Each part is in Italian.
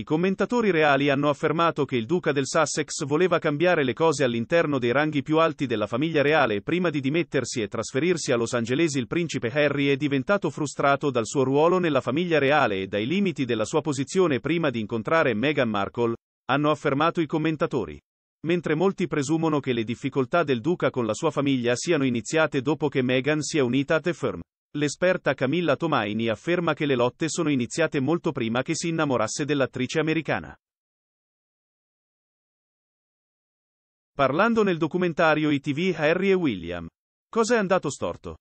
I commentatori reali hanno affermato che il duca del Sussex voleva cambiare le cose all'interno dei ranghi più alti della famiglia reale prima di dimettersi e trasferirsi a Los Angeles. Il principe Harry è diventato frustrato dal suo ruolo nella famiglia reale e dai limiti della sua posizione prima di incontrare Meghan Markle, hanno affermato i commentatori. Mentre molti presumono che le difficoltà del duca con la sua famiglia siano iniziate dopo che Meghan si è unita a The Firm. L'esperta Camilla Tomaini afferma che le lotte sono iniziate molto prima che si innamorasse dell'attrice americana. Parlando nel documentario ITV Harry e William. Cosa è andato storto?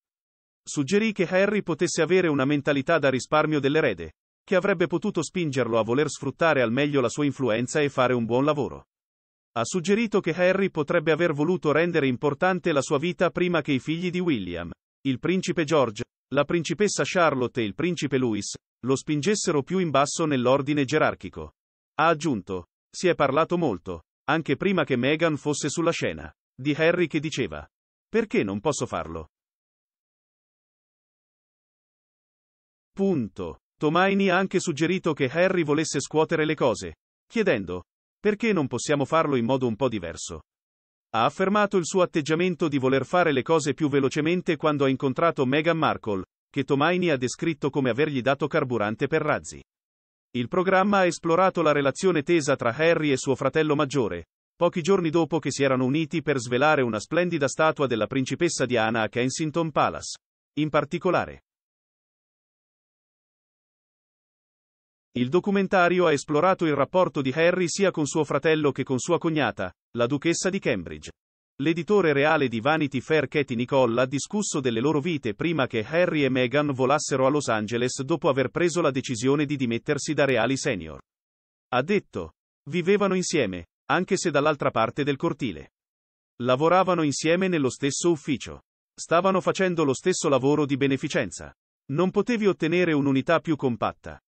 Suggerì che Harry potesse avere una mentalità da risparmio dell'erede, che avrebbe potuto spingerlo a voler sfruttare al meglio la sua influenza e fare un buon lavoro. Ha suggerito che Harry potrebbe aver voluto rendere importante la sua vita prima che i figli di William, il principe George, la principessa Charlotte e il principe Louis lo spingessero più in basso nell'ordine gerarchico. Ha aggiunto. Si è parlato molto, anche prima che Meghan fosse sulla scena, di Harry che diceva. Perché non posso farlo? Punto. Tomaini ha anche suggerito che Harry volesse scuotere le cose, chiedendo. Perché non possiamo farlo in modo un po' diverso? Ha affermato il suo atteggiamento di voler fare le cose più velocemente quando ha incontrato Meghan Markle, che Tomaini ha descritto come avergli dato carburante per razzi. Il programma ha esplorato la relazione tesa tra Harry e suo fratello maggiore, pochi giorni dopo che si erano uniti per svelare una splendida statua della principessa Diana a Kensington Palace. In particolare, il documentario ha esplorato il rapporto di Harry sia con suo fratello che con sua cognata, la duchessa di Cambridge. L'editore reale di Vanity Fair Katie Nicole ha discusso delle loro vite prima che Harry e Meghan volassero a Los Angeles dopo aver preso la decisione di dimettersi da reali senior. Ha detto. Vivevano insieme, anche se dall'altra parte del cortile. Lavoravano insieme nello stesso ufficio. Stavano facendo lo stesso lavoro di beneficenza. Non potevi ottenere un'unità più compatta.